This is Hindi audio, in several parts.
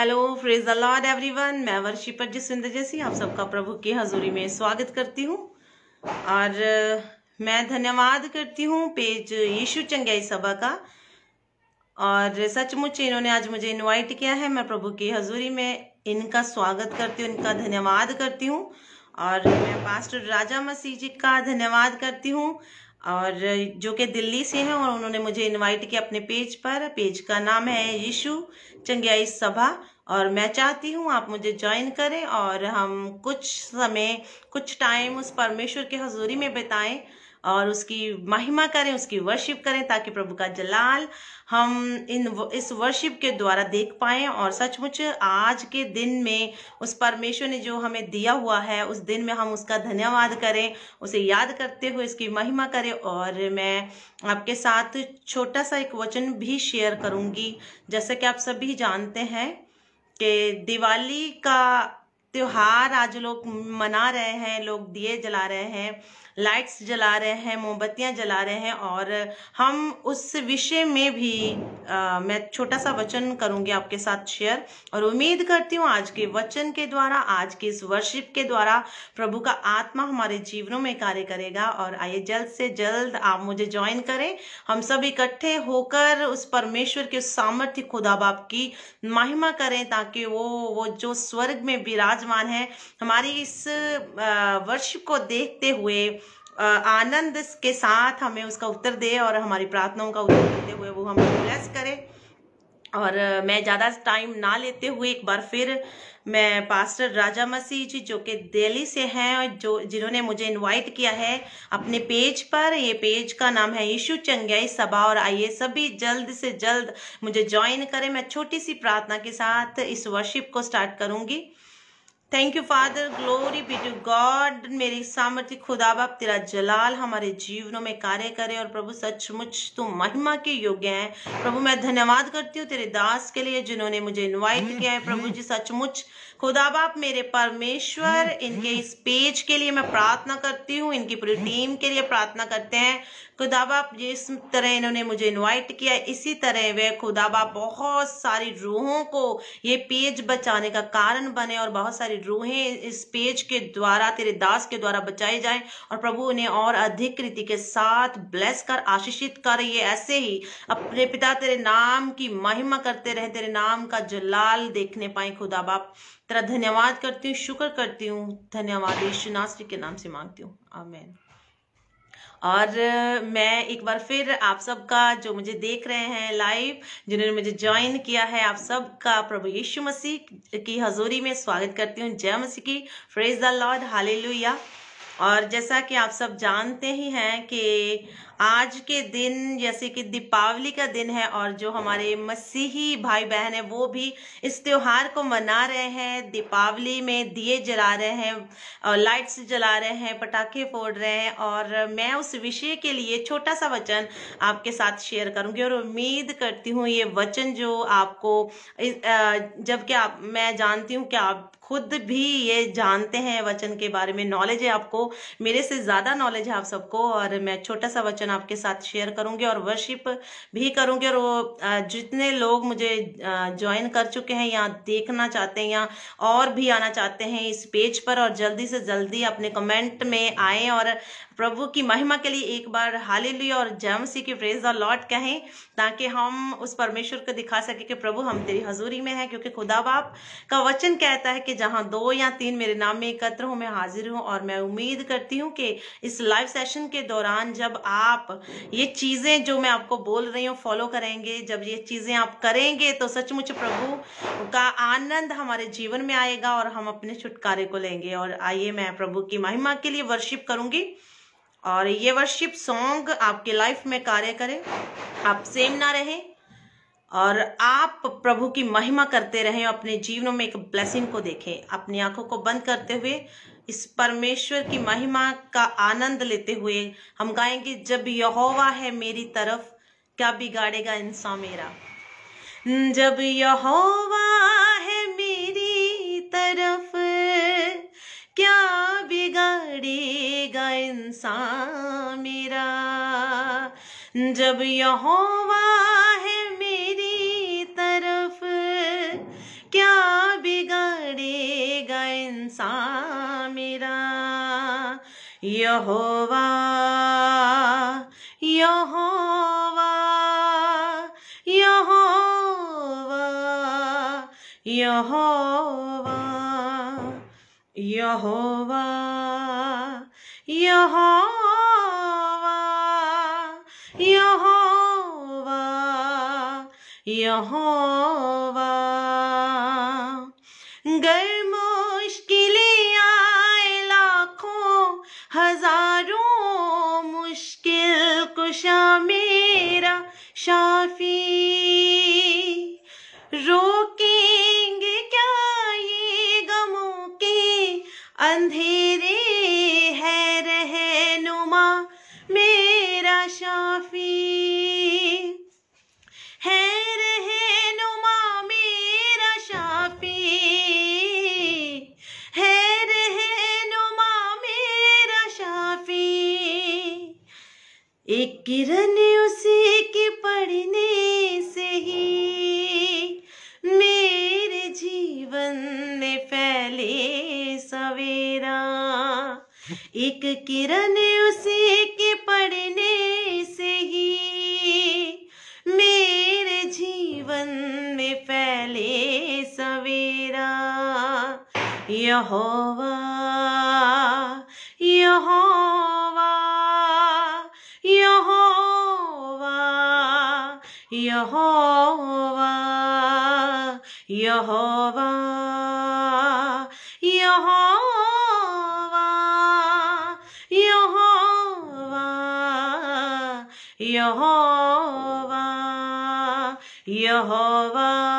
Hello praise the lord everyone मैं वर्शिपर जसविंदर जैसी आप सबका प्रभु की हजूरी में स्वागत करती हूँ और मैं धन्यवाद करती हूँ पेज यीशु चंगाई सभा का और सचमुच इन्होंने आज मुझे इनवाइट किया है मैं प्रभु की हजूरी में इनका स्वागत करती हूँ इनका धन्यवाद करती हूँ और मैं पास्टर राजा मसीह जी का धन्यवाद करती हूँ और जो कि दिल्ली से हैं और उन्होंने मुझे इनवाइट किया अपने पेज पर पेज का नाम है यीशु चंग्याई सभा और मैं चाहती हूँ आप मुझे ज्वाइन करें और हम कुछ समय कुछ टाइम उस परमेश्वर की हजूरी में बिताएं और उसकी महिमा करें उसकी वर्शिप करें ताकि प्रभु का जलाल हम इन इस वर्शिप के द्वारा देख पाए और सचमुच आज के दिन में उस परमेश्वर ने जो हमें दिया हुआ है उस दिन में हम उसका धन्यवाद करें उसे याद करते हुए इसकी महिमा करें और मैं आपके साथ छोटा सा एक वचन भी शेयर करूंगी जैसे कि आप सभी जानते हैं कि दिवाली का त्यौहार आज लोग मना रहे हैं लोग दिए जला रहे हैं लाइट्स जला रहे हैं मोमबत्तियां जला रहे हैं और हम उस विषय में भी आ, मैं छोटा सा वचन करूंगी आपके साथ शेयर और उम्मीद करती हूँ आज के वचन के द्वारा आज के इस वर्शिप के द्वारा प्रभु का आत्मा हमारे जीवनों में कार्य करेगा और आइए जल्द से जल्द आप मुझे ज्वाइन करें हम सब इकट्ठे होकर उस परमेश्वर के सामर्थ्य खुदा बाप की महिमा करें ताकि वो वो जो स्वर्ग में विराजमान है हमारी इस वर्षिप को देखते हुए आनंद के साथ हमें उसका उत्तर दे और हमारी प्रार्थनाओं का उत्तर देते हुए वो हमें ब्लेस करे और मैं ज़्यादा टाइम ना लेते हुए एक बार फिर मैं पास्टर राजा मसीह जी जो कि दिल्ली से हैं और जो जिन्होंने मुझे इनवाइट किया है अपने पेज पर ये पेज का नाम है यीशु चंग्याई सभा और आइए सभी जल्द से जल्द मुझे ज्वाइन करें मैं छोटी सी प्रार्थना के साथ इस वर्शिप को स्टार्ट करूंगी thank you father glory be to God मेरी सामर्थ्य खुदा बाप तेरा जलाल हमारे जीवनों में कार्य करे और प्रभु सचमुच तू महिमा के योग्य है प्रभु मैं धन्यवाद करती हूँ तेरे दास के लिए जिन्होंने मुझे इनवाइट किया है प्रभु जी सचमुच खुदा बाप मेरे परमेश्वर इनके इस पेज के लिए मैं प्रार्थना करती हूँ इनकी पूरी टीम के लिए प्रार्थना करते हैं खुदा बाप जिस तरह इन्होंने मुझे इनवाइट किया इसी तरह वे खुदा बाप बहुत सारी रूहों को ये पेज बचाने का कारण बने और बहुत सारी रूहें इस पेज के द्वारा तेरे दास के द्वारा बचाई जाएं और प्रभु उन्हें और अधिक रीति के साथ ब्लेस कर आशीषित कर ये ऐसे ही अपने पिता तेरे नाम की महिमा करते रहे तेरे नाम का जलाल देखने पाए खुदा बाप तेरा धन्यवाद करती हूँ शुक्र करती हूँ धन्यवाद यशु के नाम से मांगती हूँ आमेन और मैं एक बार फिर आप सबका जो मुझे देख रहे हैं लाइव जिन्होंने मुझे ज्वाइन किया है आप सबका प्रभु यीशु मसीह की हजूरी में स्वागत करती हूँ जय मसीह की फ्रेज द लॉर्ड हालेलुया और जैसा कि आप सब जानते ही हैं कि आज के दिन जैसे कि दीपावली का दिन है और जो हमारे मसीही भाई बहन है वो भी इस त्योहार को मना रहे हैं दीपावली में दिए जला रहे हैं लाइट्स जला रहे हैं पटाखे फोड़ रहे हैं और मैं उस विषय के लिए छोटा सा वचन आपके साथ शेयर करूंगी और उम्मीद करती हूँ ये वचन जो आपको जबकि आप मैं जानती हूँ कि आप खुद भी ये जानते हैं वचन के बारे में नॉलेज है आपको मेरे से ज़्यादा नॉलेज है आप सबको और मैं छोटा सा वचन डिस्कशन आपके साथ शेयर करूंगी और वर्शिप भी करूंगी और वो जितने लोग मुझे ज्वाइन कर चुके हैं या देखना चाहते हैं या और भी आना चाहते हैं इस पेज पर और जल्दी से जल्दी अपने कमेंट में आए और प्रभु की महिमा के लिए एक बार हाले और जम सी की प्रेज द लॉर्ड कहें ताकि हम उस परमेश्वर को दिखा सके कि प्रभु हम तेरी हजूरी में हैं क्योंकि खुदा बाप का वचन कहता है कि जहां दो या तीन मेरे नाम में एकत्र हूं मैं हाजिर हूं और मैं उम्मीद करती हूं कि इस लाइव सेशन के दौरान जब आप ये चीज़ें जो मैं आपको बोल रही हूँ फॉलो करेंगे जब ये चीज़ें आप करेंगे तो सचमुच प्रभु का आनंद हमारे जीवन में आएगा और हम अपने छुटकारे को लेंगे और आइए मैं प्रभु की महिमा के लिए वर्शिप करूंगी और ये वर्शिप सॉन्ग आपके लाइफ में कार्य करे आप सेम ना रहे और आप प्रभु की महिमा करते रहें अपने जीवनों में एक ब्लेसिंग को देखें अपनी आंखों को बंद करते हुए इस परमेश्वर की महिमा का आनंद लेते हुए हम गाएंगे जब यहोवा है मेरी तरफ क्या बिगाड़ेगा इंसान मेरा जब यहोवा है मेरी तरफ क्या गड़ेगा इंसान मेरा जब यहोवा है मेरी तरफ क्या बिगड़ेगा इंसान मेरा यहोवा यहोवा यहोवा यहोवा Jehovah Jehovah Jehovah Jehovah Get it. Yehovah, Yehovah.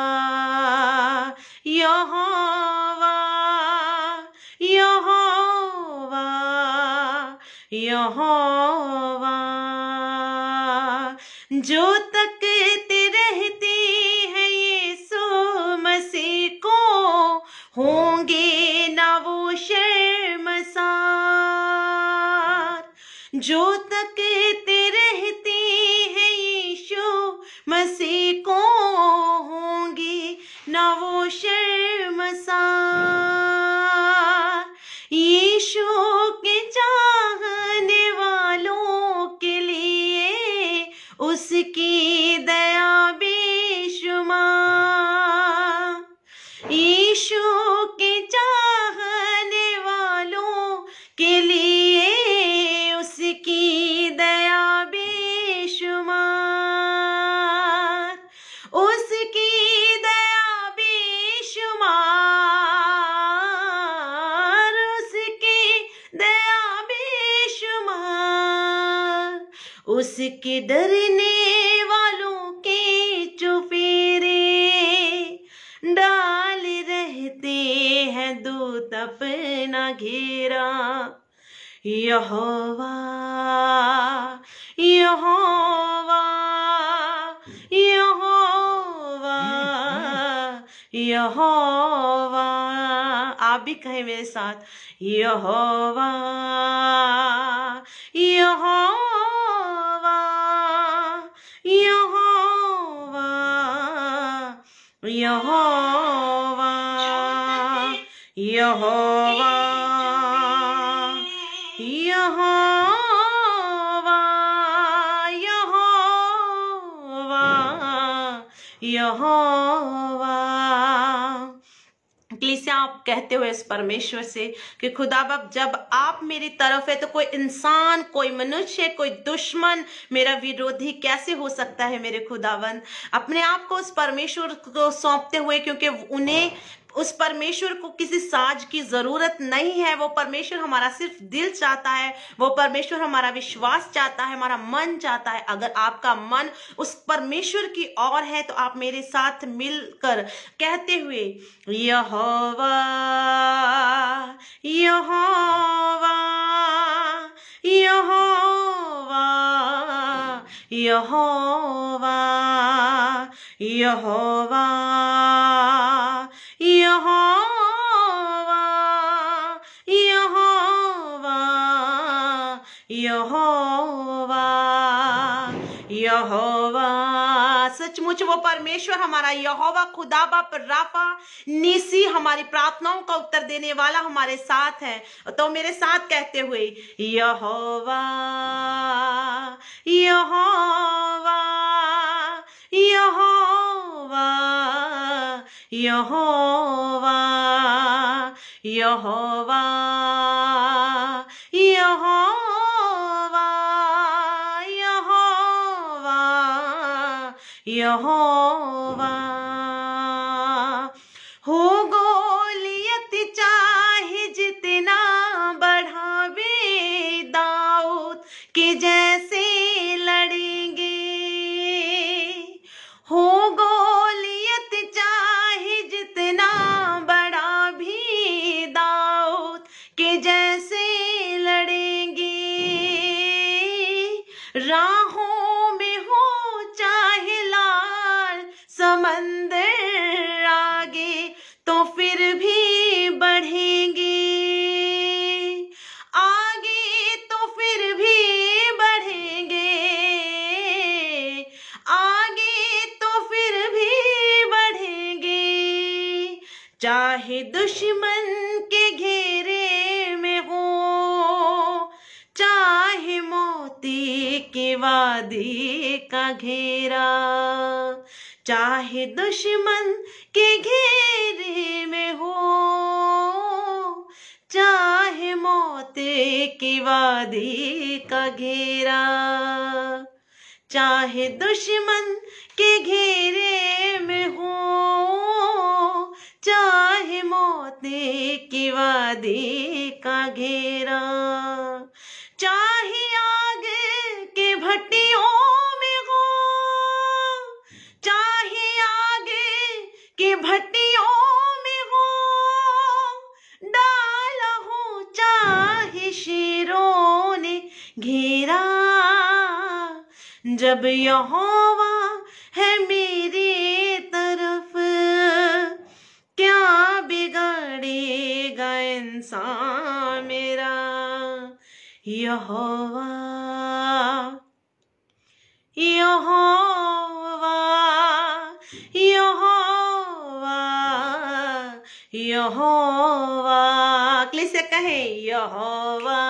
कहे मेरे साथ यहोवा आप कहते हो इस परमेश्वर से कि खुदा बाप जब आप मेरी तरफ है तो कोई इंसान कोई मनुष्य कोई दुश्मन मेरा विरोधी कैसे हो सकता है मेरे खुदावन अपने आप को उस परमेश्वर को सौंपते हुए क्योंकि उन्हें उस परमेश्वर को किसी साज की जरूरत नहीं है वो परमेश्वर हमारा सिर्फ दिल चाहता है वो परमेश्वर हमारा विश्वास चाहता है हमारा मन चाहता है अगर आपका मन उस परमेश्वर की ओर है तो आप मेरे साथ मिलकर कहते हुए यहोवा यहोवा यहोवा यहोवा कुछ वो परमेश्वर हमारा यहोवा खुदा बाप राफा नीसी हमारी प्रार्थनाओं का उत्तर देने वाला हमारे साथ है तो मेरे साथ कहते हुए यहोवा यहोवा यहोवा यहोवा यहोवा यहोवा home. जब यहोवा है मेरी तरफ क्या बिगाड़ेगा इंसान मेरा यहोवा यहोवा यहोवा यहोवा क्लिसे कहे यहोवा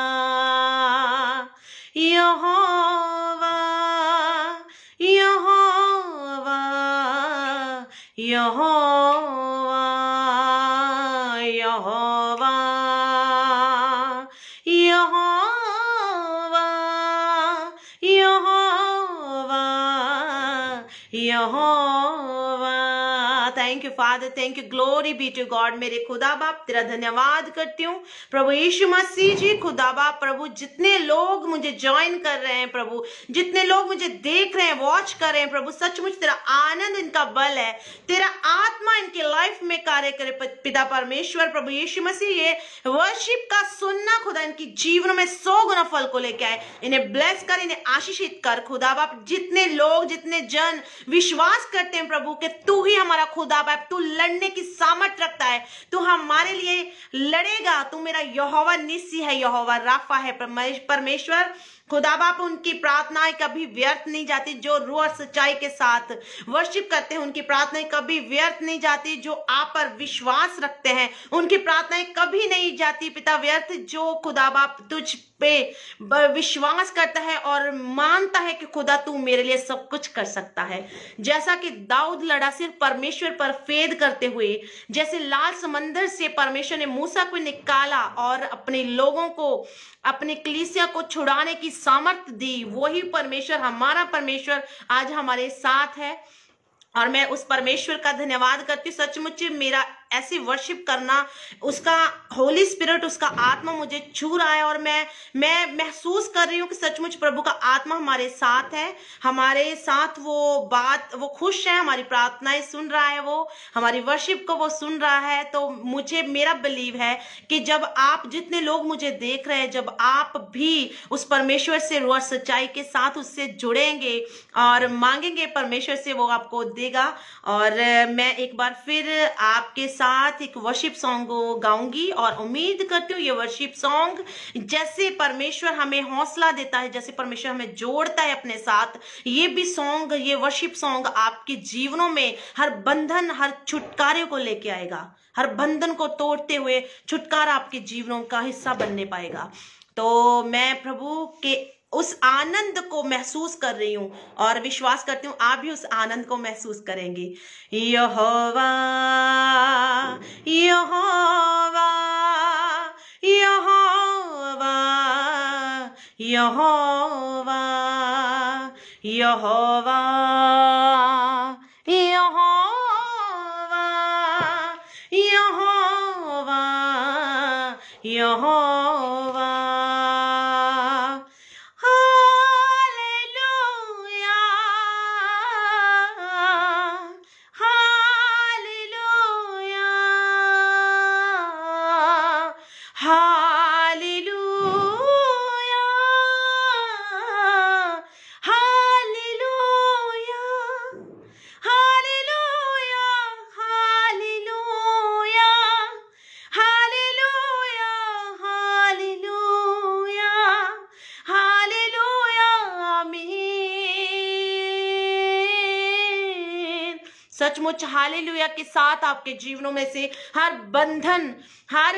धन्यवाद thank you glory be to God मेरे खुदा बाप तेरा धन्यवाद करती हूँ प्रभु यीशु मसीह जी खुदाबा प्रभु जितने लोग मुझे ज्वाइन कर रहे हैं प्रभु जितने लोग मुझे देख रहे हैं वॉच कर रहे हैं प्रभु सचमुच तेरा आनंद इनका बल है तेरा आत्मा इनके लाइफ में कार्य करे पिता परमेश्वर प्रभु यीशु मसीह ये वर्शिप का सुनना खुदा इनकी जीवन में सौ गुना फल को लेके आए इन्हें ब्लेस कर इन्हें आशीषित कर खुदा बाप जितने लोग जितने जन विश्वास करते हैं प्रभु के तू ही हमारा खुदा बाप तू लड़ने की सामर्थ रखता है तू हमारे लिए लड़ेगा तू मेरा है यहोवा निस्सी है यहोवा राफा है परमेश्वर खुदा बाप उनकी प्रार्थनाएं कभी व्यर्थ नहीं जाती जो रू और सच्चाई के साथ वर्शिप करते हैं उनकी प्रार्थनाएं कभी व्यर्थ नहीं जाती जो आप पर विश्वास रखते हैं उनकी प्रार्थनाएं कभी नहीं जाती पिता व्यर्थ जो खुदा बाप तुझ पे विश्वास करता है और मानता है कि खुदा तू मेरे लिए सब कुछ कर सकता है जैसा कि दाऊद लड़ा सिर्फ परमेश्वर पर फेद करते हुए जैसे लाल समंदर से परमेश्वर ने मूसा को निकाला और अपने लोगों को अपने कलीसिया को छुड़ाने की सामर्थ दी वही परमेश्वर हमारा परमेश्वर आज हमारे साथ है और मैं उस परमेश्वर का धन्यवाद करती हूँ सचमुच मेरा ऐसी वर्शिप करना उसका होली स्पिरिट उसका आत्मा मुझे छू रहा है और मैं मैं महसूस कर रही हूँ कि सचमुच प्रभु का आत्मा हमारे साथ है हमारे साथ वो बात वो खुश है हमारी प्रार्थनाएं सुन रहा है वो हमारी वर्शिप को वो सुन रहा है तो मुझे मेरा बिलीव है कि जब आप जितने लोग मुझे देख रहे हैं जब आप भी उस परमेश्वर से और सच्चाई के साथ उससे जुड़ेंगे और मांगेंगे परमेश्वर से वो आपको देगा और मैं एक बार फिर आपके साथ एक वर्शिप सॉन्ग गाऊंगी और उम्मीद करती हूँ ये वर्शिप सॉन्ग जैसे परमेश्वर हमें हौसला देता है जैसे परमेश्वर हमें जोड़ता है अपने साथ ये भी सॉन्ग ये वर्शिप सॉन्ग आपके जीवनों में हर बंधन हर छुटकारे को लेके आएगा हर बंधन को तोड़ते हुए छुटकारा आपके जीवनों का हिस्सा बनने पाएगा तो मैं प्रभु के उस आनंद को महसूस कर रही हूं और विश्वास करती हूं आप भी उस आनंद को महसूस करेंगे यहोवा यहोवा यहोवा यहोवा यहोवा यहोवा यहोवा कुछ हाले के साथ आपके जीवनों में से हर बंधन हर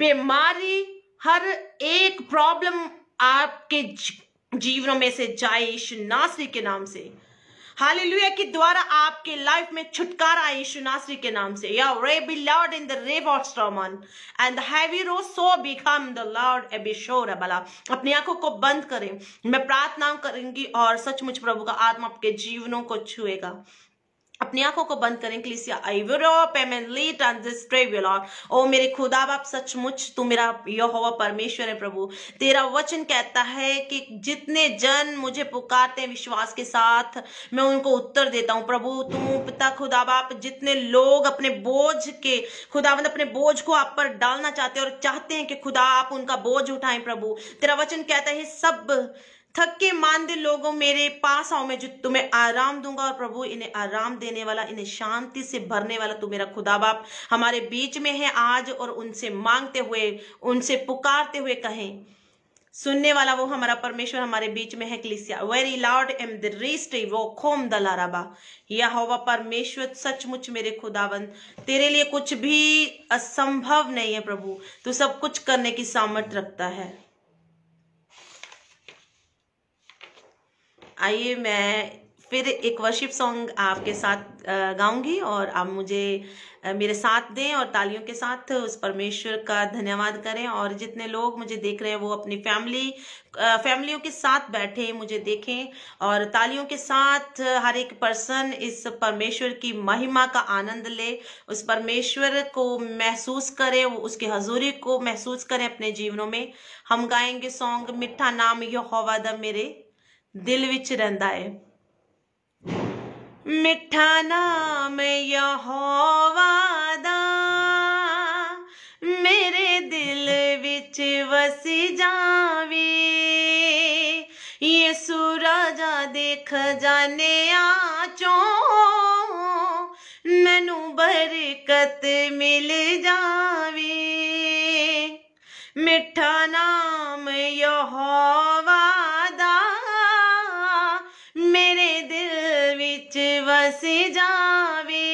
बीमारी हर एक प्रॉब्लम आपके जीवनों में से जाए यीशु नासरी के नाम से हालेलुया के द्वारा आपके लाइफ में छुटकारा यीशु नासरी के नाम से या रे be lord in the ray of स्टॉमन and the heavy row so become the lord एबिशोर बला अपनी आंखों को बंद करें मैं प्रार्थना करूंगी और सचमुच प्रभु का आत्मा आपके जीवनों को छुएगा अपनी आंखों को बंद करें क्लिसिया ओ मेरे खुदा बाप सचमुच तू मेरा यहोवा परमेश्वर है प्रभु तेरा वचन कहता है कि जितने जन मुझे पुकारते हैं विश्वास के साथ मैं उनको उत्तर देता हूँ प्रभु तुम पिता खुदा बाप जितने लोग अपने बोझ के खुदाबंद मतलब अपने बोझ को आप पर डालना चाहते हैं और चाहते हैं कि खुदा आप उनका बोझ उठाएं प्रभु तेरा वचन कहता है सब थक के मानदे लोगों मेरे पास आओ मैं जो तुम्हें आराम दूंगा और प्रभु इन्हें आराम देने वाला इन्हें शांति से भरने वाला तू मेरा खुदा बाप हमारे बीच में है आज और उनसे मांगते हुए उनसे पुकारते हुए कहें सुनने वाला वो हमारा परमेश्वर हमारे बीच में है क्लिसिया वेरी लाउड एम द रिस्ट्री वो खोम लाराबा यह वह परमेश्वर सचमुच मेरे खुदावन तेरे लिए कुछ भी असंभव नहीं है प्रभु तू सब कुछ करने की सामर्थ रखता है आइए मैं फिर एक वर्शिप सॉन्ग आपके साथ गाऊंगी और आप मुझे मेरे साथ दें और तालियों के साथ उस परमेश्वर का धन्यवाद करें और जितने लोग मुझे देख रहे हैं वो अपनी फैमिली फैमिलियों के साथ बैठे मुझे देखें और तालियों के साथ हर एक पर्सन इस परमेश्वर की महिमा का आनंद ले उस परमेश्वर को महसूस करें उसकी हजूरी को महसूस करें अपने जीवनों में हम गाएंगे सॉन्ग मिठा नाम यो मेरे ਦਿਲ ਵਿੱਚ ਰਹਿੰਦਾ ਹੈ ਮਿੱਠਾ ਨਾਮ ਯਹੋਵਾ ਦਾ ਮੇਰੇ ਦਿਲ ਵਿੱਚ ਵਸ ਜਾਵੇ ਯਿਸੂ ਰਾਜਾ ਦੇ ਖਜ਼ਾਨਿਆਂ ਚੋਂ ਮੈਨੂੰ ਬਰਕਤ ਮਿਲ ਜਾਵੇ ਮਿੱਠਾ ਨਾਮ ਯਹੋਵਾ बस जावे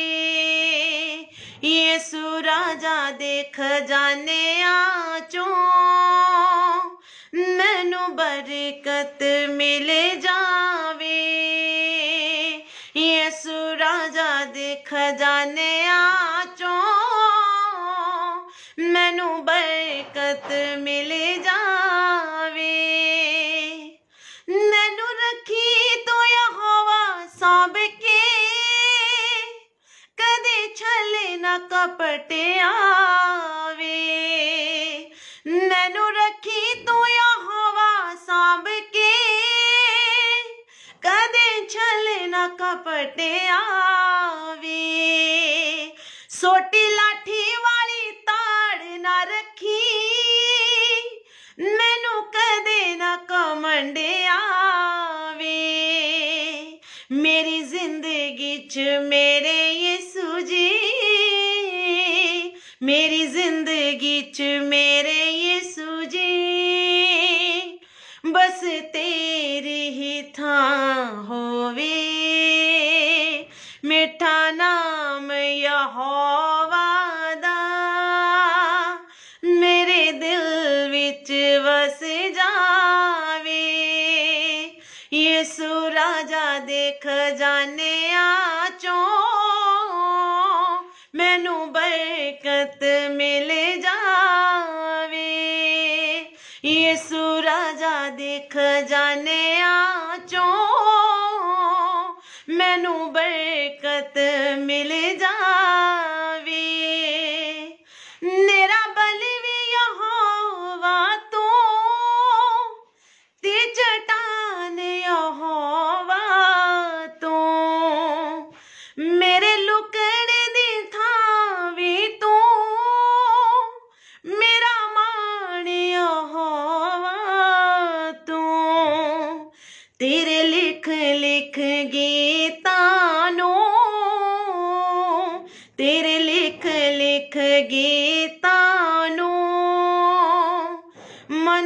ये सुराजा देख जाने आचो मैनू बरकत मिले जावे ये सुराजा देख जाने आचो मैनू बरकत मिले जावे झपटे आवे नैनू रखी तू हवा सांभ के कदे कपटे आवे सोटी लाठी वाली ताड़ ना रखी मैनू कदे ना कमंडे आवे मेरी जिंदगी च मेरे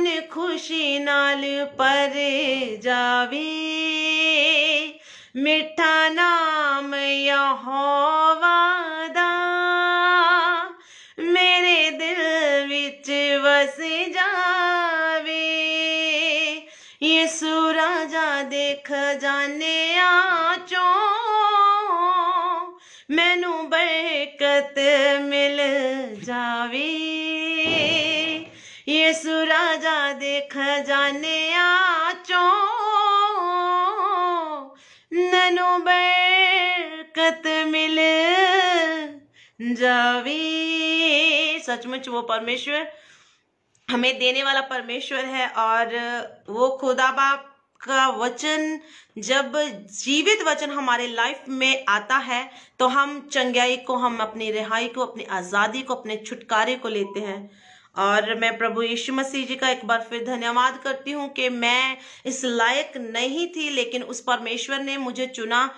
ਮਨ ਖੁਸ਼ੀ ਨਾਲ ਪਰੇ ਜਾਵੇ ਮਿੱਠਾ ਨਾਮ ਯਹੋਵਾ ਦਾ ਮੇਰੇ ਦਿਲ ਵਿੱਚ ਵਸ ਜਾਵੇ ਯਿਸੂ ਰਾਜਾ ਦੇ ਖਜ਼ਾਨਿਆਂ ਚੋਂ ਮੈਨੂੰ ਬਰਕਤ ਮਿਲ ਜਾਵੇ खजाने आचो ननु बरकत मिल जावी सचमुच वो परमेश्वर हमें देने वाला परमेश्वर है और वो खुदा बाप का वचन जब जीवित वचन हमारे लाइफ में आता है तो हम चंगाई को हम अपनी रिहाई को अपनी आज़ादी को अपने छुटकारे को लेते हैं और मैं प्रभु यीशु मसीह जी का एक बार फिर धन्यवाद करती हूँ कि मैं इस लायक नहीं थी लेकिन उस परमेश्वर ने मुझे चुना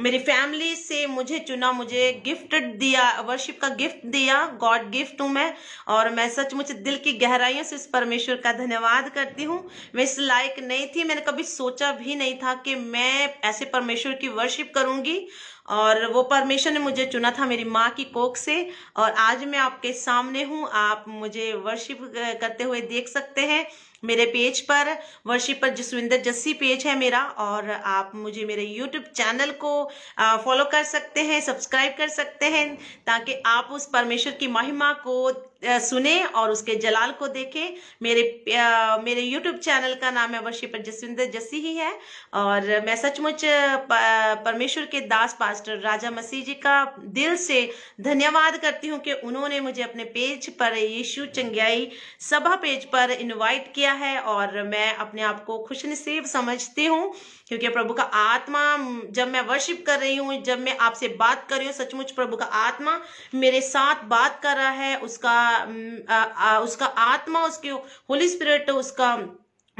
मेरी फैमिली से मुझे चुना मुझे गिफ्ट दिया वर्शिप का गिफ्ट दिया गॉड गिफ्ट हूँ मैं और मैं सचमुच दिल की गहराइयों से इस परमेश्वर का धन्यवाद करती हूँ मैं इस लायक नहीं थी मैंने कभी सोचा भी नहीं था कि मैं ऐसे परमेश्वर की वर्शिप करूँगी और वो परमेश्वर ने मुझे चुना था मेरी माँ की कोख से और आज मैं आपके सामने हूँ आप मुझे वर्शिप करते हुए देख सकते हैं मेरे पेज पर वर्शिप पर जसविंदर जस्सी पेज है मेरा और आप मुझे मेरे यूट्यूब चैनल को फॉलो कर सकते हैं सब्सक्राइब कर सकते हैं ताकि आप उस परमेश्वर की महिमा को सुने और उसके जलाल को देखें मेरे मेरे यूट्यूब चैनल का नाम है वर्षिपर जसविंदर जस्सी ही है और मैं सचमुच परमेश्वर के दास पास्टर राजा मसीह जी का दिल से धन्यवाद करती हूँ कि उन्होंने मुझे अपने पेज पर यीशु चंग्याई सभा पेज पर इनवाइट किया है और मैं अपने आप को खुशनसीब समझती हूँ क्योंकि प्रभु का आत्मा जब मैं वर्शिप कर रही हूँ जब मैं आपसे बात कर रही हूँ सचमुच प्रभु का आत्मा मेरे साथ बात कर रहा है उसका आ, आ, उसका आत्मा उसके होली स्पिरिट उसका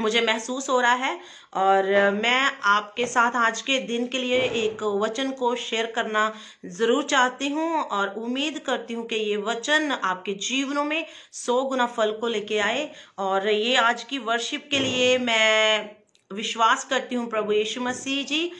मुझे महसूस हो रहा है और मैं आपके साथ आज के दिन के लिए एक वचन को शेयर करना ज़रूर चाहती हूँ और उम्मीद करती हूँ कि ये वचन आपके जीवनों में सौ गुना फल को लेके आए और ये आज की वर्शिप के लिए मैं विश्वास करती हूँ प्रभु यीशु मसीह जी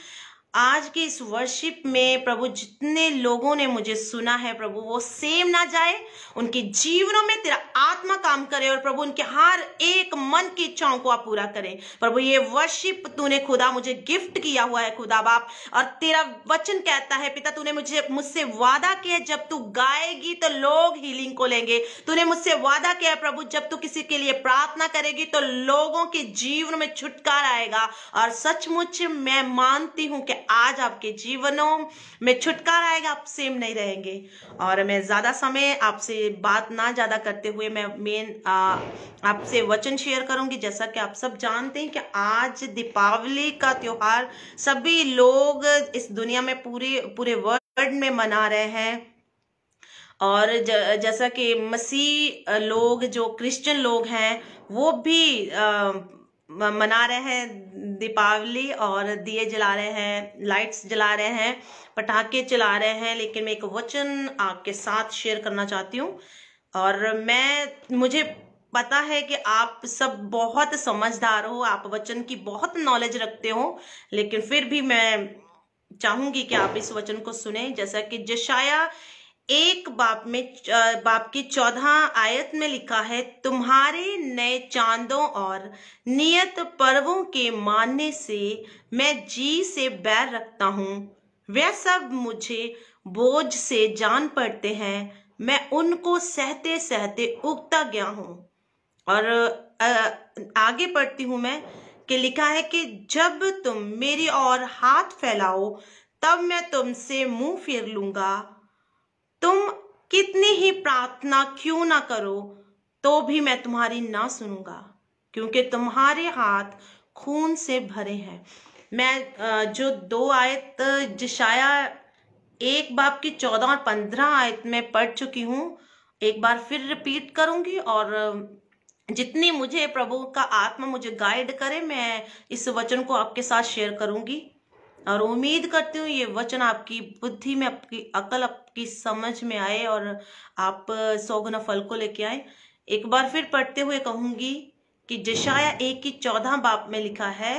आज के इस वर्शिप में प्रभु जितने लोगों ने मुझे सुना है प्रभु वो सेम ना जाए उनके जीवनों में तेरा आत्मा काम करे और प्रभु उनके हर एक मन की इच्छाओं को आप पूरा करें प्रभु ये वर्षिप तूने खुदा मुझे गिफ्ट किया हुआ है खुदा बाप और तेरा वचन कहता है पिता तूने मुझे मुझसे वादा किया जब तू गाएगी तो लोग हीलिंग को लेंगे तूने मुझसे वादा किया प्रभु जब तू किसी के लिए प्रार्थना करेगी तो लोगों के जीवन में छुटकारा आएगा और सचमुच मैं मानती हूं कि आज आपके जीवनों में छुटकारा आएगा आप सेम नहीं रहेंगे और मैं ज्यादा समय आपसे बात ना ज़्यादा करते हुए मैं मेन आपसे वचन शेयर करूंगी जैसा कि आप सब जानते हैं कि आज दीपावली का त्यौहार सभी लोग इस दुनिया में पूरे पूरे वर्ल्ड में मना रहे हैं और ज, जैसा कि मसीह लोग जो क्रिश्चियन लोग हैं वो भी आ, मना रहे हैं दीपावली और दिए जला रहे हैं लाइट्स जला रहे हैं पटाखे चला रहे हैं लेकिन मैं एक वचन आपके साथ शेयर करना चाहती हूँ और मैं मुझे पता है कि आप सब बहुत समझदार हो आप वचन की बहुत नॉलेज रखते हो लेकिन फिर भी मैं चाहूंगी कि आप इस वचन को सुने जैसा कि जशाया एक बाप में बाप की चौदह आयत में लिखा है तुम्हारे नए चांदों और नियत पर्वों के मानने से मैं जी से बैर रखता हूँ वे सब मुझे बोझ से जान पड़ते हैं मैं उनको सहते सहते उगता गया हूँ और आगे पढ़ती हूँ मैं कि लिखा है कि जब तुम मेरी ओर हाथ फैलाओ तब मैं तुमसे मुंह फेर लूंगा तुम कितनी ही प्रार्थना क्यों ना करो तो भी मैं तुम्हारी ना सुनूंगा क्योंकि तुम्हारे हाथ खून से भरे हैं मैं जो दो आयत जिशाया एक बाप की चौदह और पंद्रह आयत में पढ़ चुकी हूँ एक बार फिर रिपीट करूंगी और जितनी मुझे प्रभु का आत्मा मुझे गाइड करे मैं इस वचन को आपके साथ शेयर करूंगी और उम्मीद करती हूँ ये वचन आपकी बुद्धि में आपकी अकल आपकी समझ में आए और आप सौ गुना फल को लेके आए एक बार फिर पढ़ते हुए कहूंगी कि जशाया एक की चौदह बाप में लिखा है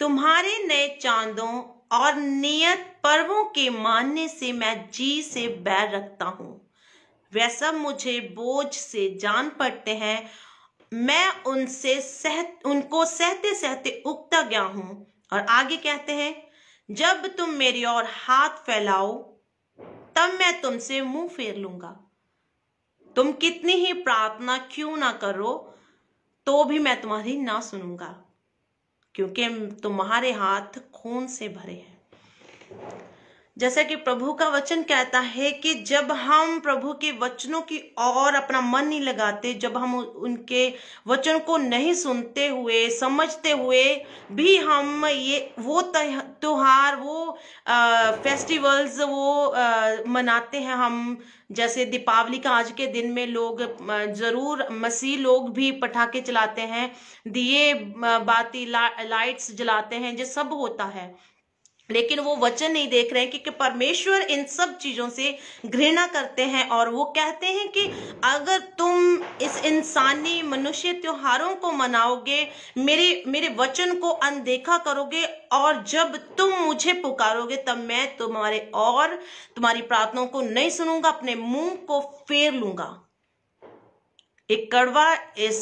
तुम्हारे नए चांदों और नियत पर्वों के मानने से मैं जी से बैर रखता हूँ वह सब मुझे बोझ से जान पड़ते हैं मैं उनसे सह उनको सहते सहते उगता गया हूँ और आगे कहते हैं जब तुम मेरी ओर हाथ फैलाओ तब मैं तुमसे मुंह फेर लूंगा तुम कितनी ही प्रार्थना क्यों ना करो तो भी मैं तुम्हारी ना सुनूंगा क्योंकि तुम्हारे हाथ खून से भरे हैं जैसे कि प्रभु का वचन कहता है कि जब हम प्रभु के वचनों की ओर अपना मन नहीं लगाते जब हम उनके वचन को नहीं सुनते हुए समझते हुए भी हम ये वो त्योहार वो आ, फेस्टिवल्स वो आ, मनाते हैं हम जैसे दीपावली का आज के दिन में लोग ज़रूर मसीह लोग भी पटाखे चलाते हैं दिए बाती ला, लाइट्स जलाते हैं ये सब होता है लेकिन वो वचन नहीं देख रहे हैं क्योंकि परमेश्वर इन सब चीजों से घृणा करते हैं और वो कहते हैं कि अगर तुम इस इंसानी मनुष्य त्योहारों को मनाओगे मेरे मेरे वचन को अनदेखा करोगे और जब तुम मुझे पुकारोगे तब मैं तुम्हारे और तुम्हारी प्रार्थनाओं को नहीं सुनूंगा अपने मुंह को फेर लूंगा एक कड़वा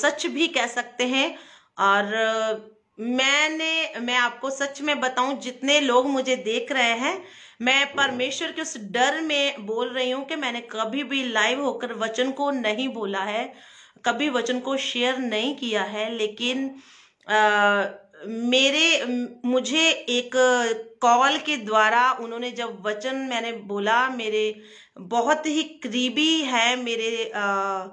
सच भी कह सकते हैं और मैंने मैं आपको सच में बताऊं जितने लोग मुझे देख रहे हैं मैं परमेश्वर के उस डर में बोल रही हूं कि मैंने कभी भी लाइव होकर वचन को नहीं बोला है कभी वचन को शेयर नहीं किया है लेकिन आ, मेरे मुझे एक कॉल के द्वारा उन्होंने जब वचन मैंने बोला मेरे बहुत ही करीबी है मेरे आ,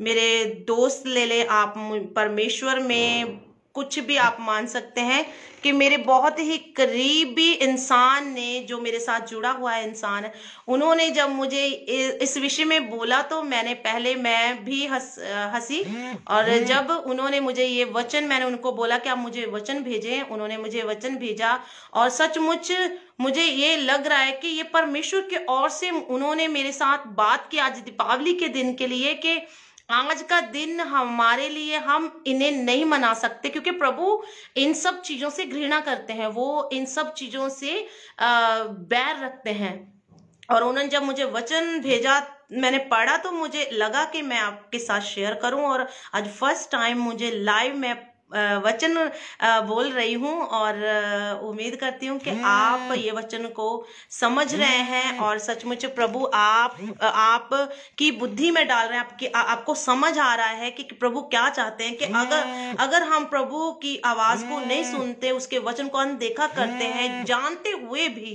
मेरे दोस्त ले ले आप परमेश्वर में कुछ भी आप मान सकते हैं कि मेरे बहुत ही करीबी इंसान ने जो मेरे साथ जुड़ा हुआ है इंसान उन्होंने जब मुझे इस विषय में बोला तो मैंने पहले मैं भी हंस हंसी और हम्म। जब उन्होंने मुझे ये वचन मैंने उनको बोला कि आप मुझे वचन भेजें उन्होंने मुझे वचन भेजा और सचमुच मुझे ये लग रहा है कि ये परमेश्वर के ओर से उन्होंने मेरे साथ बात की आज दीपावली के दिन के लिए कि आज का दिन हमारे लिए हम इन्हें नहीं मना सकते क्योंकि प्रभु इन सब चीजों से घृणा करते हैं वो इन सब चीजों से बैर रखते हैं और उन्होंने जब मुझे वचन भेजा मैंने पढ़ा तो मुझे लगा कि मैं आपके साथ शेयर करूं और आज फर्स्ट टाइम मुझे लाइव मैं वचन बोल रही हूँ और उम्मीद करती हूँ कि हम्म। आप ये वचन को समझ हम्म। रहे हैं और सचमुच प्रभु आप आप की बुद्धि में डाल रहे हैं आपकी आपको समझ आ रहा है कि प्रभु क्या चाहते हैं कि अगर हम्म। अगर हम प्रभु की आवाज को नहीं सुनते उसके वचन को अनदेखा करते हैं जानते हुए भी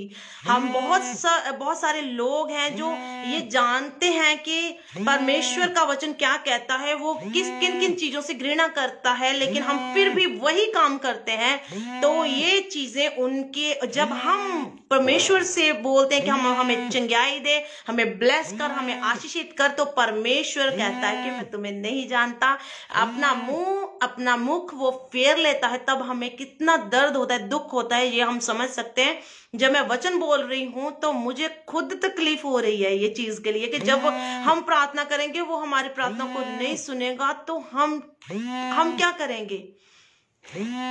हम बहुत सा, बहुत सारे लोग हैं जो ये जानते हैं कि परमेश्वर का वचन क्या कहता है वो किस किन किन चीजों से घृणा करता है लेकिन हम फिर भी वही काम करते हैं तो ये चीजें उनके जब हम परमेश्वर से बोलते हैं कि हम हमें चंगाई दे हमें ब्लेस कर हमें आशीषित कर तो परमेश्वर कहता है कि मैं तुम्हें नहीं जानता अपना मुंह अपना मुख वो फेर लेता है तब हमें कितना दर्द होता है दुख होता है ये हम समझ सकते हैं जब मैं वचन बोल रही हूं तो मुझे खुद तकलीफ हो रही है ये चीज के लिए कि जब हम प्रार्थना करेंगे वो हमारी प्रार्थना को नहीं सुनेगा तो हम हम क्या करेंगे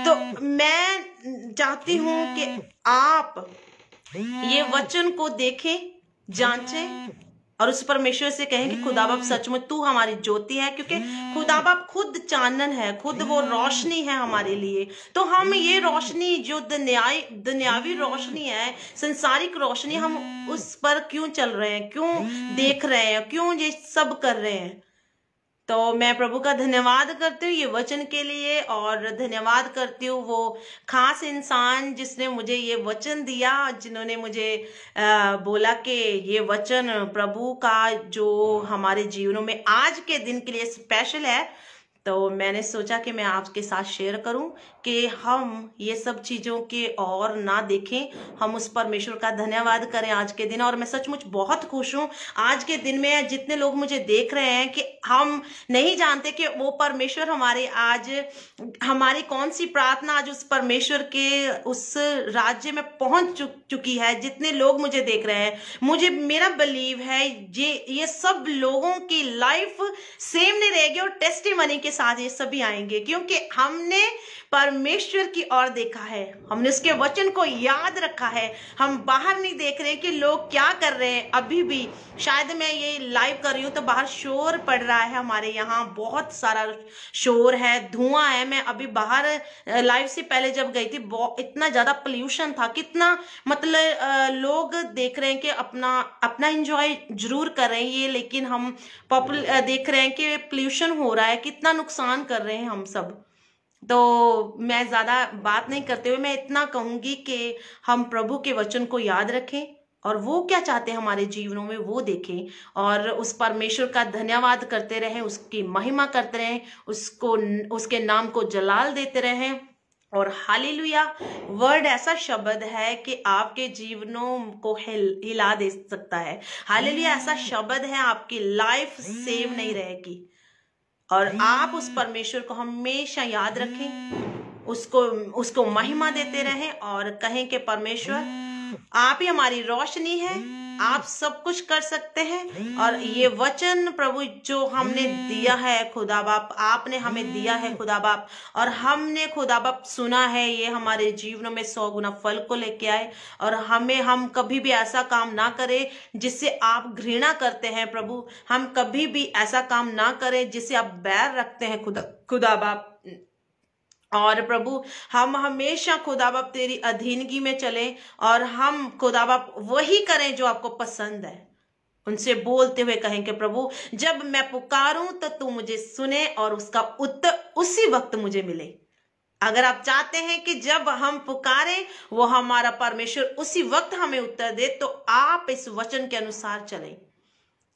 तो मैं चाहती हूं कि आप ये वचन को देखें जांचें और उस परमेश्वर से कहें कि खुदा बाप सचमुच तू हमारी ज्योति है क्योंकि खुदा बाप खुद चानन है खुद वो रोशनी है हमारे लिए तो हम ये रोशनी जो दुनियाई दुनियावी रोशनी है संसारिक रोशनी हम उस पर क्यों चल रहे हैं क्यों देख रहे हैं क्यों ये सब कर रहे हैं तो मैं प्रभु का धन्यवाद करती हूँ ये वचन के लिए और धन्यवाद करती हूँ वो खास इंसान जिसने मुझे ये वचन दिया जिन्होंने मुझे बोला कि ये वचन प्रभु का जो हमारे जीवनों में आज के दिन के लिए स्पेशल है तो मैंने सोचा कि मैं आपके साथ शेयर करूं कि हम ये सब चीज़ों के और ना देखें हम उस परमेश्वर का धन्यवाद करें आज के दिन और मैं सचमुच बहुत खुश हूँ आज के दिन में जितने लोग मुझे देख रहे हैं कि हम नहीं जानते कि वो परमेश्वर हमारे आज हमारी कौन सी प्रार्थना आज उस परमेश्वर के उस राज्य में पहुंच चुक चुकी है जितने लोग मुझे देख रहे हैं मुझे मेरा बिलीव है ये ये सब लोगों की लाइफ सेम नहीं रहेगी और टेस्टी के साथ ये सभी आएंगे क्योंकि हमने परमेश्वर की ओर देखा है हमने उसके वचन को याद रखा है हम बाहर नहीं देख रहे कि लोग क्या कर रहे हैं अभी भी शायद मैं ये लाइव कर रही हूँ तो बाहर शोर पड़ रहा है हमारे यहाँ बहुत सारा शोर है धुआं है मैं अभी बाहर लाइव से पहले जब गई थी इतना ज़्यादा पोल्यूशन था कितना मतलब लोग देख रहे हैं कि अपना अपना इंजॉय जरूर कर रहे हैं ये लेकिन हम पॉपुल देख रहे हैं कि पोल्यूशन हो रहा है कितना नुकसान कर रहे हैं हम सब तो मैं ज़्यादा बात नहीं करते हुए मैं इतना कहूंगी कि हम प्रभु के वचन को याद रखें और वो क्या चाहते हैं हमारे जीवनों में वो देखें और उस परमेश्वर का धन्यवाद करते रहें उसकी महिमा करते रहें उसको उसके नाम को जलाल देते रहें और हालेलुया वर्ड ऐसा शब्द है कि आपके जीवनों को हिल हिला दे सकता है हालेलुया ऐसा शब्द है आपकी लाइफ सेव नहीं रहेगी और आप उस परमेश्वर को हमेशा याद रखें उसको उसको महिमा देते रहें और कहें कि परमेश्वर आप ही हमारी रोशनी है आप सब कुछ कर सकते हैं और ये वचन प्रभु जो हमने दिया है खुदा बाप आपने हमें दिया है खुदा बाप और हमने खुदा बाप सुना है ये हमारे जीवन में सौ गुना फल को लेके आए और हमें हम कभी भी ऐसा काम ना करें जिससे आप घृणा करते हैं प्रभु हम कभी भी ऐसा काम ना करें जिससे आप बैर रखते हैं खुदा खुदा बाप और प्रभु हम हमेशा खुदाबाप तेरी अधीनगी में चलें और हम खुदाबाप वही करें जो आपको पसंद है उनसे बोलते हुए कहें कि प्रभु जब मैं पुकारूं तो तू मुझे सुने और उसका उत्तर उसी वक्त मुझे मिले अगर आप चाहते हैं कि जब हम पुकारें वो हमारा परमेश्वर उसी वक्त हमें उत्तर दे तो आप इस वचन के अनुसार चलें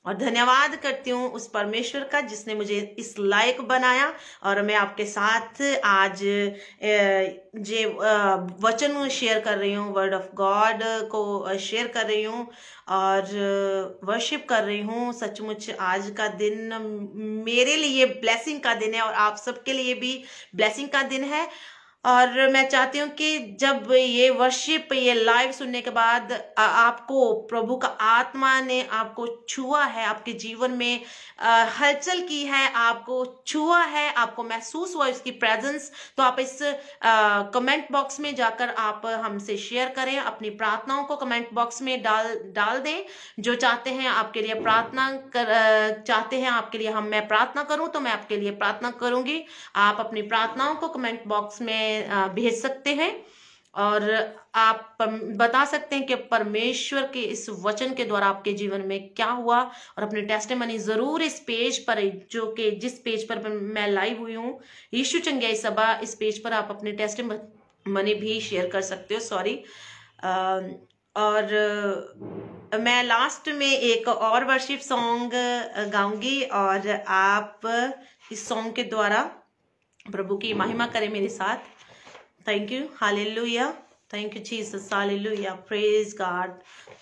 और धन्यवाद करती हूँ उस परमेश्वर का जिसने मुझे इस लायक बनाया और मैं आपके साथ आज जे वचन शेयर कर रही हूँ वर्ड ऑफ गॉड को शेयर कर रही हूँ और वर्शिप कर रही हूँ सचमुच आज का दिन मेरे लिए ब्लेसिंग का दिन है और आप सबके लिए भी ब्लेसिंग का दिन है और मैं चाहती हूँ कि जब ये वर्शिप ये लाइव सुनने के बाद आपको प्रभु का आत्मा ने आपको छुआ है आपके जीवन में हलचल की है आपको छुआ है आपको महसूस हुआ इसकी प्रेजेंस तो आप इस कमेंट बॉक्स में जाकर आप हमसे शेयर करें अपनी प्रार्थनाओं को कमेंट बॉक्स में डाल डाल दें जो चाहते हैं आपके लिए प्रार्थना कर चाहते हैं आपके लिए हम मैं प्रार्थना करूं तो मैं आपके लिए प्रार्थना करूंगी आप अपनी प्रार्थनाओं को कमेंट बॉक्स में में भेज सकते हैं और आप बता सकते हैं कि परमेश्वर के इस वचन के द्वारा आपके जीवन में क्या हुआ और अपने टेस्ट मनी ज़रूर इस पेज पर जो कि जिस पेज पर मैं लाइव हुई हूँ यीशु चंग्याई सभा इस पेज पर आप अपने टेस्ट मनी भी शेयर कर सकते हो सॉरी और मैं लास्ट में एक और वर्शिप सॉन्ग गाऊंगी और आप इस सॉन्ग के द्वारा प्रभु की महिमा करें मेरे साथ Thank you. Hallelujah. Thank you Jesus hallelujah praise God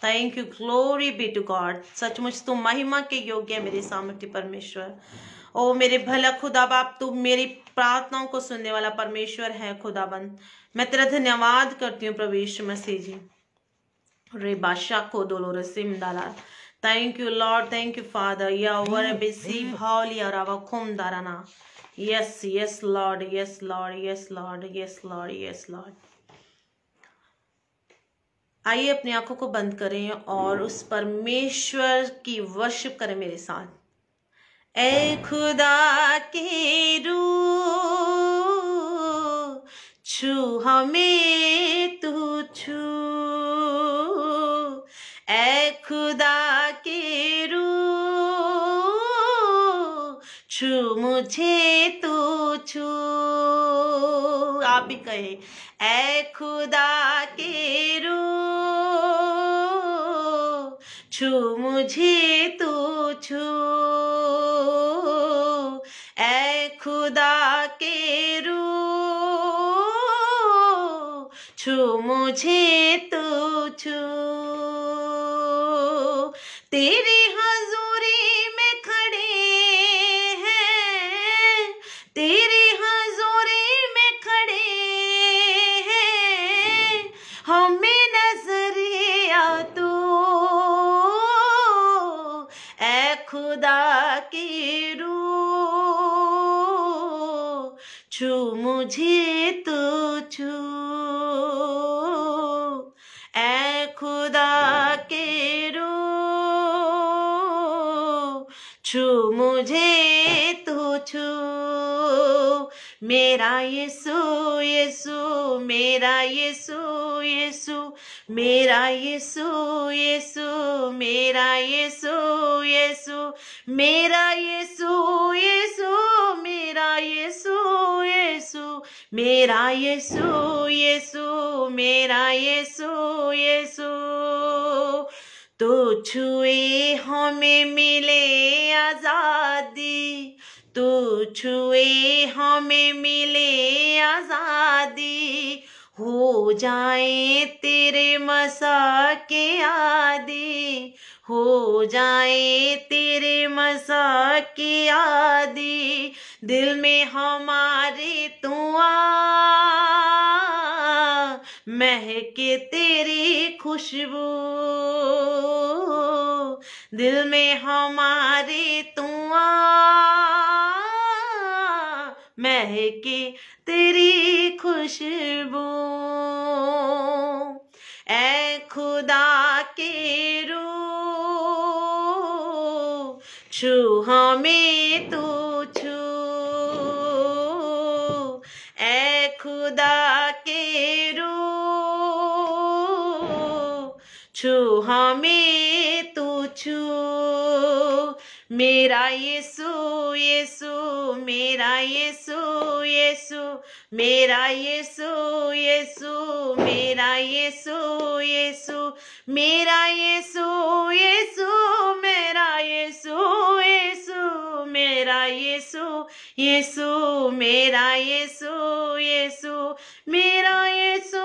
thank you glory be to God सचमुच तुम महिमा के योग्य है मेरे सामर्थ्य परमेश्वर ओ मेरे भला खुदाब आप तुम मेरी प्रार्थनाओं को सुनने वाला परमेश्वर है खुदाबंद मैं तेरा धन्यवाद करती हूँ प्रवेश मसीह जी रे बादशाह को दोलो रसीम दाला thank you lord thank you father या वर बेसी भाव लिया रावा खुम दाराना yes yes lord yes lord yes lord yes lord yes lord आइए अपनी आंखों को बंद करें और उस परमेश्वर की वर्शिप करें मेरे साथ ए खुदा के रू छू हमें तू छू ए खुदा तुझे तो छू आप भी कहे ए खुदा के रू छू मुझे तो छू ए खुदा के रू छू मुझे तो छू কিছু খুদাকে রো छु मुझे तो छु मेरा यीशु यीशु मेरा यीशु यीशु मेरा यीशु यीशु मेरा यीशु यीशु मेरा यीशु मेरा यीशु यीशु मेरा यीशु यीशु तो छुए हमें मिले आज़ादी तो छुए हमें मिले आज़ादी हो जाए तेरे मसा के आदि हो जाए तेरे मसा की आदि दिल में हमारे तुआ महके तेरी खुशबू दिल में हमारे तुआ महके तेरी खुशबू ए खुदा के रू छु हमें तू छू ए खुदा के रू छू हमें तू छू मेरा यीशु यीशु मेरा यीशु यीशु मेरा यीशु यीशु मेरा यीशु यीशु मेरा यीशु यीशु मेरा यीशु यीशु मेरा यीशु यीशु मेरा यीशु यीशु मेरा यीशु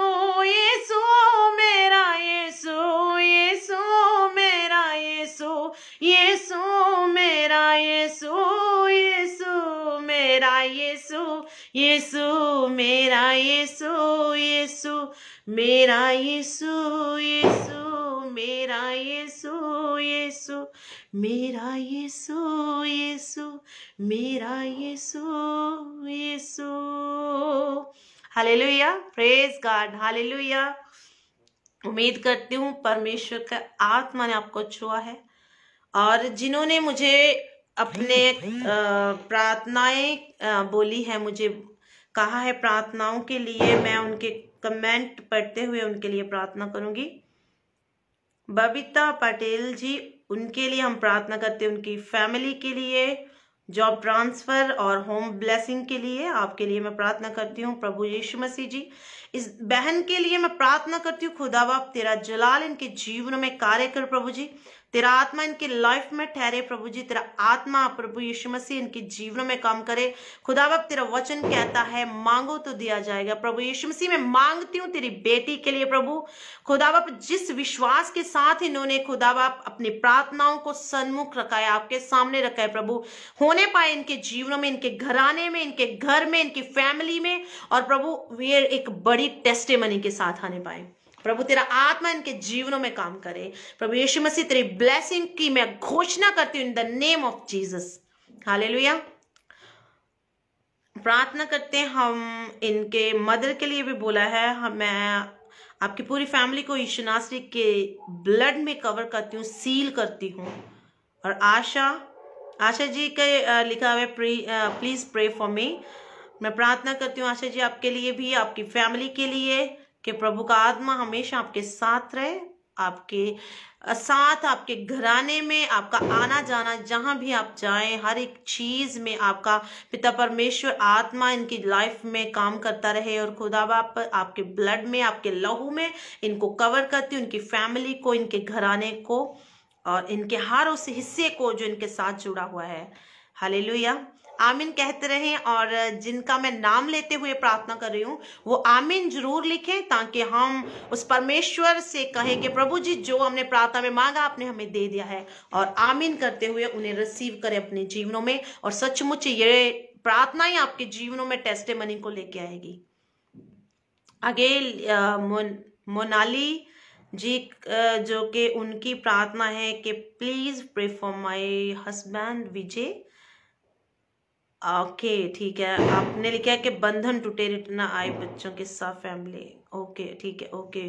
यीशु मेरा यीशु यीशु मेरा यीशु यीशु मेरा यीशु यीशु मेरा यीशु यीशु मेरा यीशु यीशु हालेलुया प्रेज गॉड हालेलुया उम्मीद करती हूँ परमेश्वर का आत्मा ने आपको छुआ है और जिन्होंने मुझे अपने प्रार्थनाएं बोली है मुझे कहा है प्रार्थनाओं के लिए मैं उनके कमेंट पढ़ते हुए उनके लिए प्रार्थना करूंगी बबीता पटेल जी उनके लिए हम प्रार्थना करते हैं उनकी फैमिली के लिए जॉब ट्रांसफ़र और होम ब्लेसिंग के लिए आपके लिए मैं प्रार्थना करती हूँ प्रभु यीशु मसीह जी इस बहन के लिए मैं प्रार्थना करती हूँ खुदा बाप तेरा जलाल इनके जीवन में कार्य कर प्रभु जी तेरा आत्मा इनके लाइफ में ठहरे प्रभु जी तेरा आत्मा प्रभु यीशु मसीह इनके जीवन में काम करे खुदा बाप तेरा वचन कहता है मांगो तो दिया जाएगा प्रभु यीशु मसीह मैं मांगती हूँ तेरी बेटी के लिए प्रभु बाप जिस विश्वास के साथ इन्होंने बाप अपनी प्रार्थनाओं को सन्मुख रखा है आपके सामने रखा है प्रभु होने पाए इनके जीवनों में इनके घराने में इनके घर में इनकी फैमिली में और प्रभु वे एक बड़ी टेस्टे के साथ आने पाए प्रभु तेरा आत्मा इनके जीवनों में काम करे प्रभु यीशु मसीह तेरी ब्लेसिंग की मैं घोषणा करती हूँ in the name of Jesus hallelujah प्रार्थना करते हैं हम इनके मदर के लिए भी बोला है हम मैं आपकी पूरी फैमिली को यीशु नासरी के ब्लड में कवर करती हूँ सील करती हूँ और आशा आशा जी के लिखा हुआ है प्लीज़ प्रे फॉर मी मैं प्रार्थना करती हूँ आशा जी आपके लिए भी आपकी फैमिली के लिए कि प्रभु का आत्मा हमेशा आपके साथ रहे आपके साथ आपके घराने में आपका आना जाना जहां भी आप जाएं हर एक चीज में आपका पिता परमेश्वर आत्मा इनकी लाइफ में काम करता रहे और खुदा बाप आपके ब्लड में आपके लहू में इनको कवर करती उनकी फैमिली को इनके घराने को और इनके हर उस हिस्से को जो इनके साथ जुड़ा हुआ है हाल आमिन कहते रहें और जिनका मैं नाम लेते हुए प्रार्थना कर रही हूँ वो आमिन जरूर लिखें ताकि हम उस परमेश्वर से कहें कि प्रभु जी जो हमने प्रार्थना में मांगा आपने हमें दे दिया है और आमिन करते हुए उन्हें रिसीव करें अपने जीवनों में और सचमुच ये प्रार्थना ही आपके जीवनों में टेस्टे मनी को लेके आएगी आगे मोनाली जी जो कि उनकी प्रार्थना है कि please pray for my husband Vijay okay ठीक है आपने लिखा है कि बंधन टूटे रिटना आए बच्चों के साथ फैमिली ओके ठीक है ओके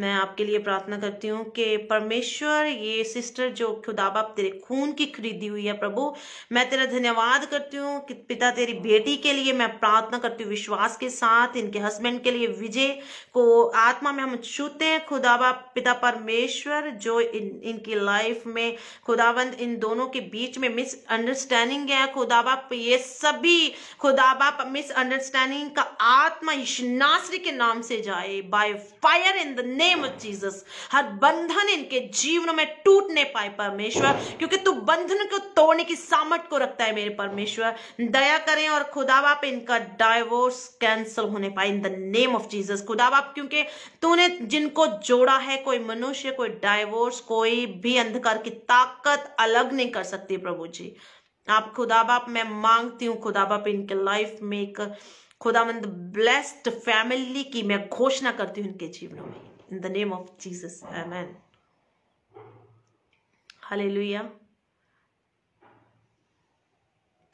मैं आपके लिए प्रार्थना करती हूँ कि परमेश्वर ये सिस्टर जो खुदा बाप तेरे खून की खरीदी हुई है प्रभु मैं तेरा धन्यवाद करती हूँ कि पिता तेरी बेटी के लिए मैं प्रार्थना करती हूँ विश्वास के साथ इनके हस्बैंड के लिए विजय को आत्मा में हम छूते हैं खुदाबा पिता परमेश्वर जो इन इनकी लाइफ में खुदाबंद इन दोनों के बीच में मिसअंडरस्टैंडिंग है खुदा खुदाबा ये सभी खुदा बाप मिसअंडरस्टैंडिंग का आत्मा नासरी के नाम से जा जाए by fire in the name of Jesus हर बंधन इनके जीवन में टूटने पाए परमेश्वर क्योंकि तू बंधन को तोड़ने की सामर्थ को रखता है मेरे परमेश्वर दया करें और खुदा बाप इनका डाइवोर्स कैंसिल होने पाए in the name of Jesus खुदा बाप क्योंकि तूने जिनको जोड़ा है कोई मनुष्य कोई डाइवोर्स कोई भी अंधकार की ताकत अलग नहीं कर सकती प्रभु जी आप खुदा बाप मैं मांगती हूँ खुदा बाप इनके लाइफ में एक खुदामंद ब्लेस्ड फैमिली की मैं घोषणा करती हूँ इनके जीवनों में in the name of Jesus amen hallelujah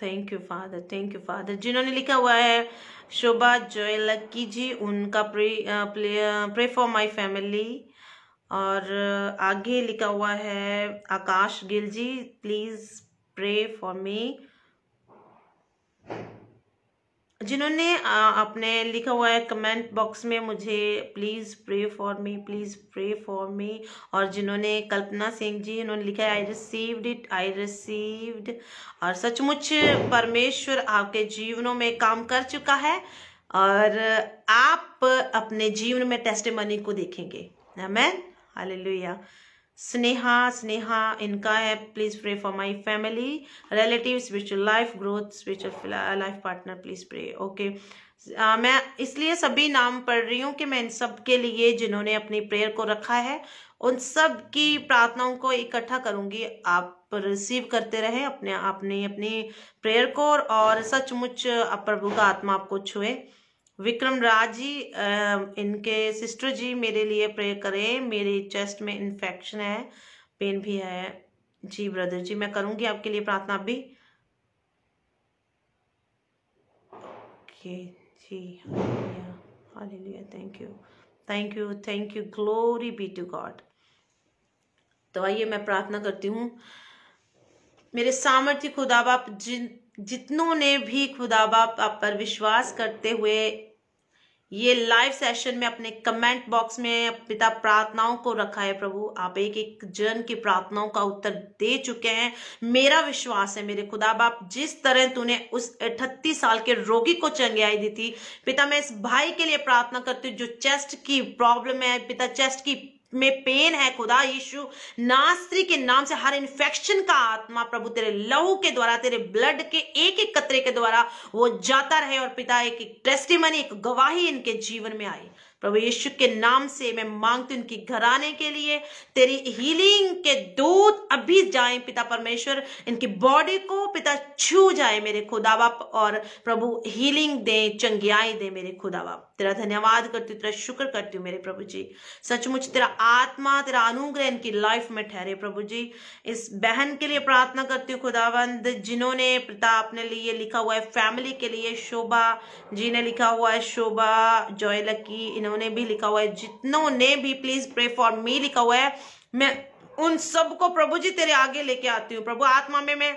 thank you father thank you father जिन्होंने लिखा हुआ है शोभा जोयलक्की जी उनका pray pray for my family और uh, आगे लिखा हुआ है Akash Gill ji please pray for me जिन्होंने अपने लिखा हुआ है कमेंट बॉक्स में मुझे please pray for me please pray for me और जिन्होंने कल्पना सिंह जी उन्होंने लिखा है I received it I received और सचमुच परमेश्वर आपके जीवनों में काम कर चुका है और आप अपने जीवन में टेस्टमनी को देखेंगे मैन हाल स्नेहा स्नेहा इनका है please pray for my family relative spiritual life growth spiritual life partner please pray okay ah, मैं इसलिए सभी नाम पढ़ रही हूँ कि मैं इन सब के लिए जिन्होंने अपनी प्रेयर को रखा है उन सब की प्रार्थनाओं को इकट्ठा करूंगी आप रिसीव करते रहे अपने अपने अपनी प्रेयर को और सचमुच प्रभु का आत्मा आपको छुए विक्रम राज जी इनके सिस्टर जी मेरे लिए प्रे करें मेरे चेस्ट में इन्फेक्शन है पेन भी है जी ब्रदर जी मैं करूंगी आपके लिए प्रार्थना भी okay ji hallelujah thank you thank you thank you glory be to God तो आइए मैं प्रार्थना करती हूँ मेरे सामर्थ्य खुदा बाप जिन जितनों ने भी खुदा बाप आप पर विश्वास करते हुए ये लाइव सेशन में अपने कमेंट बॉक्स में पिता प्रार्थनाओं को रखा है प्रभु आप एक एक जन की प्रार्थनाओं का उत्तर दे चुके हैं मेरा विश्वास है मेरे खुदा बाप जिस तरह तूने उस 38 साल के रोगी को चंग्याई दी थी पिता मैं इस भाई के लिए प्रार्थना करती हूँ जो चेस्ट की प्रॉब्लम है पिता चेस्ट की में पेन है खुदा यीशु नास्त्री के नाम से हर इन्फेक्शन का आत्मा प्रभु तेरे लहू के द्वारा तेरे ब्लड के एक एक कतरे के द्वारा वो जाता रहे और पिता एक एक ट्रेस्टिमनी एक गवाही इनके जीवन में आए प्रभु यीशु के नाम से मैं मांगती उनकी घराने के लिए तेरी हीलिंग के दूत अभी जाए पिता परमेश्वर इनकी बॉडी को पिता छू जाए मेरे बाप और प्रभु हीलिंग दे चंगियाई दे मेरे बाप तेरा धन्यवाद करती हूँ तेरा शुक्र करती हूँ मेरे प्रभु जी सचमुच तेरा आत्मा तेरा अनुग्रह इनकी लाइफ में ठहरे प्रभु जी इस बहन के लिए प्रार्थना करती हूँ खुदावंद जिन्होंने पिता अपने लिए लिखा हुआ है फैमिली के लिए शोभा जी ने लिखा हुआ है शोभा लकी इन्होंने जिन्होंने भी लिखा हुआ है जितनों ने भी प्लीज प्रे फॉर मी लिखा हुआ है मैं उन सबको प्रभु जी तेरे आगे लेके आती हूँ प्रभु आत्मा में मैं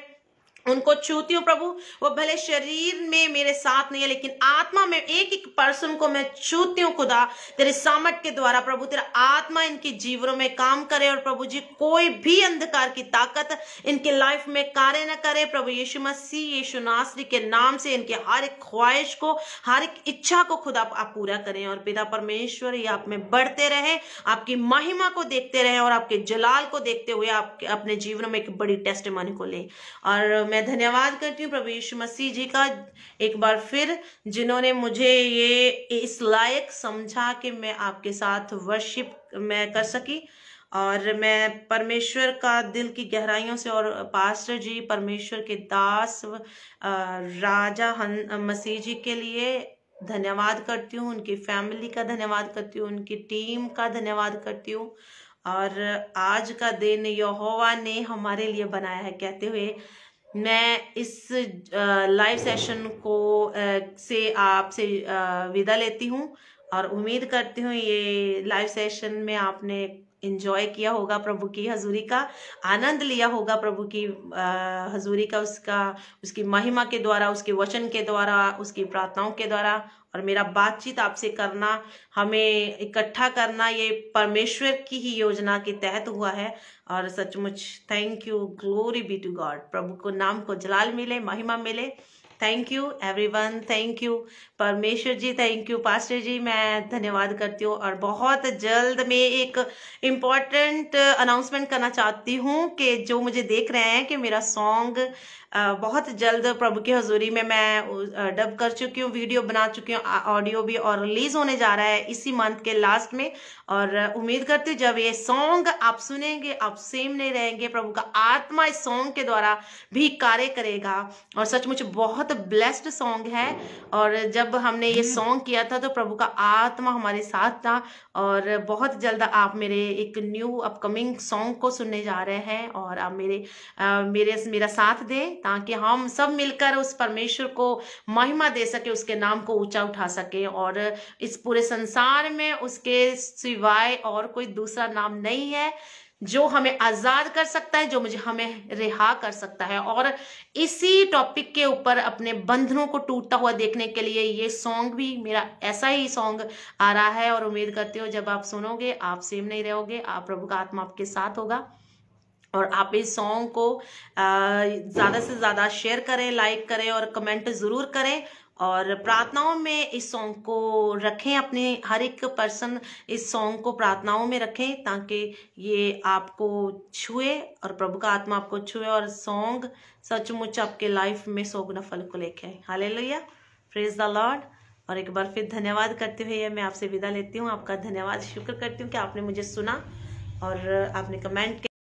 उनको छूती हूँ प्रभु वो भले शरीर में मेरे साथ नहीं है लेकिन आत्मा में एक एक पर्सन को मैं छूती हूँ खुदा तेरे सामर्थ के द्वारा प्रभु तेरा आत्मा इनके जीवनों में काम करे और प्रभु जी कोई भी अंधकार की ताकत इनके लाइफ में कार्य न करे प्रभु यीशु मसीह यीशु नासरी के नाम से इनके हर एक ख्वाहिश को हर एक इच्छा को खुदा आप पूरा करें और पिता परमेश्वर ये आप में बढ़ते रहे आपकी महिमा को देखते रहे और आपके जलाल को देखते हुए आपके अपने जीवन में एक बड़ी टेस्ट को ले और मैं धन्यवाद करती हूँ प्रभु यीशु मसीह जी का एक बार फिर जिन्होंने मुझे ये इस लायक समझा कि मैं आपके साथ वर्शिप मैं कर सकी और मैं परमेश्वर का दिल की गहराइयों से और पास्टर जी परमेश्वर के दास राजा हन मसीह जी के लिए धन्यवाद करती हूँ उनकी फैमिली का धन्यवाद करती हूँ उनकी टीम का धन्यवाद करती हूँ और आज का दिन यहोवा ने हमारे लिए बनाया है कहते हुए मैं इस लाइव सेशन को से आपसे विदा लेती हूँ और उम्मीद करती हूँ ये लाइव सेशन में आपने इंजॉय किया होगा प्रभु की हजूरी का आनंद लिया होगा प्रभु की हजूरी का उसका उसकी महिमा के द्वारा उसके वचन के द्वारा उसकी प्रार्थनाओं के द्वारा और मेरा बातचीत आपसे करना हमें इकट्ठा करना ये परमेश्वर की ही योजना के तहत हुआ है और सचमुच thank you glory be to God प्रभु को नाम को जलाल मिले महिमा मिले thank you everyone thank you परमेश्वर ji thank you pastor ji मैं धन्यवाद करती हूँ और बहुत जल्द मैं एक इम्पॉर्टेंट अनाउंसमेंट करना चाहती हूँ कि जो मुझे देख रहे हैं कि मेरा सॉन्ग बहुत जल्द प्रभु की हजूरी में मैं डब कर चुकी हूँ वीडियो बना चुकी हूँ ऑडियो भी और रिलीज होने जा रहा है इसी मंथ के लास्ट में और उम्मीद करती हूँ जब ये सॉन्ग आप सुनेंगे आप सेम नहीं रहेंगे प्रभु का आत्मा इस सॉन्ग के द्वारा भी कार्य करेगा और सचमुच बहुत ब्लेस्ड सॉन्ग है और जब जब हमने ये सॉन्ग हम्म। किया था तो प्रभु का आत्मा हमारे साथ था और बहुत जल्द आप मेरे एक न्यू अपकमिंग सॉन्ग को सुनने जा रहे हैं और आप मेरे आ, मेरे मेरा साथ दें ताकि हम सब मिलकर उस परमेश्वर को महिमा दे सके उसके नाम को ऊंचा उठा सके और इस पूरे संसार में उसके सिवाय और कोई दूसरा नाम नहीं है जो हमें आज़ाद कर सकता है जो मुझे हमें रिहा कर सकता है और इसी टॉपिक के ऊपर अपने बंधनों को टूटता हुआ देखने के लिए ये सॉन्ग भी मेरा ऐसा ही सॉन्ग आ रहा है और उम्मीद करती हूँ जब आप सुनोगे आप सेम नहीं रहोगे आप प्रभु का आत्मा आपके साथ होगा और आप इस सॉन्ग को ज़्यादा से ज़्यादा शेयर करें लाइक करें और कमेंट ज़रूर करें और प्रार्थनाओं में इस सॉन्ग को रखें अपने हर एक पर्सन इस सॉन्ग को प्रार्थनाओं में रखें ताकि ये आपको छुए और प्रभु का आत्मा आपको छुए और सॉन्ग सचमुच आपके लाइफ में सोगुना फल को लेखे हाले लोहिया फ्रेज द लॉर्ड और एक बार फिर धन्यवाद करते हुए मैं आपसे विदा लेती हूँ आपका धन्यवाद शुक्र करती हूँ कि आपने मुझे सुना और आपने कमेंट